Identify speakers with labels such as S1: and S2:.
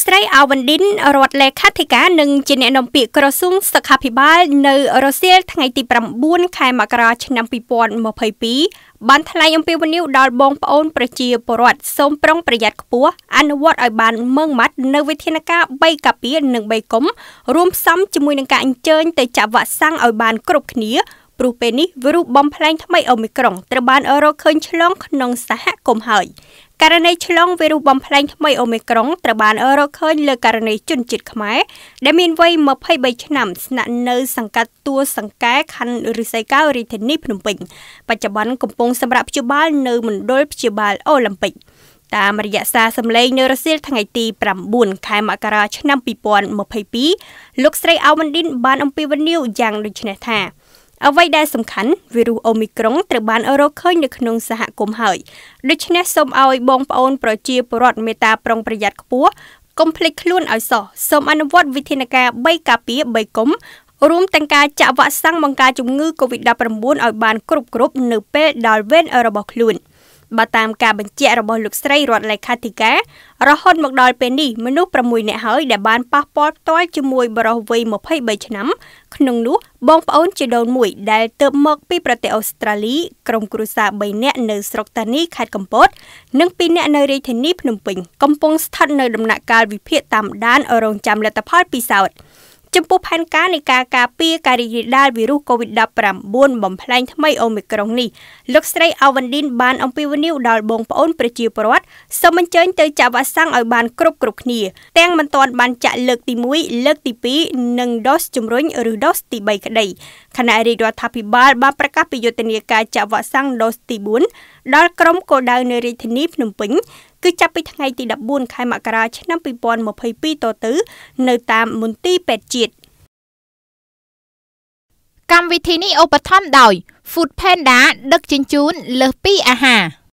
S1: លោកស្រីអាវ៉ាន់ឌិនរដ្ឋលេខាធិការនិងជាអ្នកនាំពាក្យក្រសួងសុខាភិបាល នៅរុស្ស៊ីថ្ងៃ ទី9ខែមករាឆ្នាំ2022បានថ្លែងអំពាវនាវដល់បងប្អូនប្រជាពលរដ្ឋសូមប្រុងប្រយ័ត្នខ្ពស់អនុវត្តឲ្យបានម៉ឺងម៉ាត់នៅវិធានការ3កាពីនិង3កុំរួមផ្សំជាមួយនឹងការអញ្ជើញទៅចាក់វ៉ាក់សាំងឲ្យបានគ្រប់គ្នាព្រោះពេលនេះវីរុសបំផ្លែងថ្មីអូមីក្រុងត្រូវបានរកឃើញឆ្លងក្នុង សហគមន៍ហើយករណីឆ្លងវីរុសបំផ្លែងថ្មីអូមីក្រុងត្រូវបានរកឃើញលើករណីជនជាតិខ្មែរដែលមានវ័យ23ឆ្នាំស្នាក់នៅសង្កាត់ទួលសង្កែខណ្ឌរិស័យកៅរាជធានីភ្នំពេញបច្ចុប្បន្នកំពុងសម្រាប់ព្យាបាលនៅមណ្ឌលព្យាបាលអូឡ িম্প ិកតាមរយៈសារសម្លេងនៅរសៀលថ្ងៃទី9ខែមករាឆ្នាំ2022លោកស្រីអាវ៉ាន់ឌិនបានអំពាវនាវយ៉ាងដូចនេះថាអ្វីដែលសំខាន់វីរុសអូមីក្រុងត្រូវបានរកឃើញនៅក្នុងសហគមន៍ហើយដូច្នេះសូមឲ្យបងប្អូនប្រជាពលរដ្ឋមេត្តាប្រុងប្រយ័ត្នខ្ពស់កុំភ្លេចខ្លួនឲ្យសោះសូមអនុវត្តវិធានការ3ការពារ3កុំរួមទាំងការចាក់វ៉ាក់សាំងបង្ការជំងឺ Covid-19 ឲ្យបានគ្រប់គ្រប់នៅពេលដល់វេនរបស់ខ្លួន។បើតាមការបញ្ជាក់របស់លោកស្រីរដ្ឋលេខាធិការ រហូតមកដល់ពេលនេះមនុស្ស6នាក់ហើយដែលបានប៉ះពាល់ផ្ទាល់ជាមួយបរិសវ័យ23ឆ្នាំ ក្នុងនោះបងប្អូនជាដូនមួយដែលទៅមកពីប្រទេសអូស្ត្រាលីក្រុមគ្រួសារ3នាក់នៅស្រុកតានីខេត្តកំពតនិង2នាក់នៅរាជធានីភ្នំពេញកំពុងស្ថិតនៅដំណាក់កាលវិភាគតាមដានរងចាំលទ្ធផលពីសោតចំពោះផែនការនៃការការពារការរីករាលដាលវីរុស COVID-19 បំផ្លែងថ្មីអូមីក្រុងនេះលោកស្រីអាវ៉ាន់ឌីនបានអំពាវនាវដល់បងប្អូនប្រជាពលរដ្ឋសូមអញ្ជើញទៅចាក់វ៉ាក់សាំងឲ្យបានគ្រប់គ្រប់គ្នាទាំងមិនទាន់បានចាក់លើកទី1លើកទី2និងដូសជំរុញឬដូសទី3ក្តីគណៈរាជរដ្ឋាភិបាលបានប្រកាសពីយុទ្ធនាការចាក់វ៉ាក់សាំងដូសទី4ដល់ក្រុមគោលដៅនៅរាជធានីភ្នំពេញគឺចាប់ពីថ្ងៃទី14ខែមករាឆ្នាំ2022តទៅនៅតាមមន្ទីរពេទ្យជាតិកម្មវិធីនេះឧបត្ថម្ភដោយ Food Panda ដឹកជញ្ជូនលើសពីអាហារ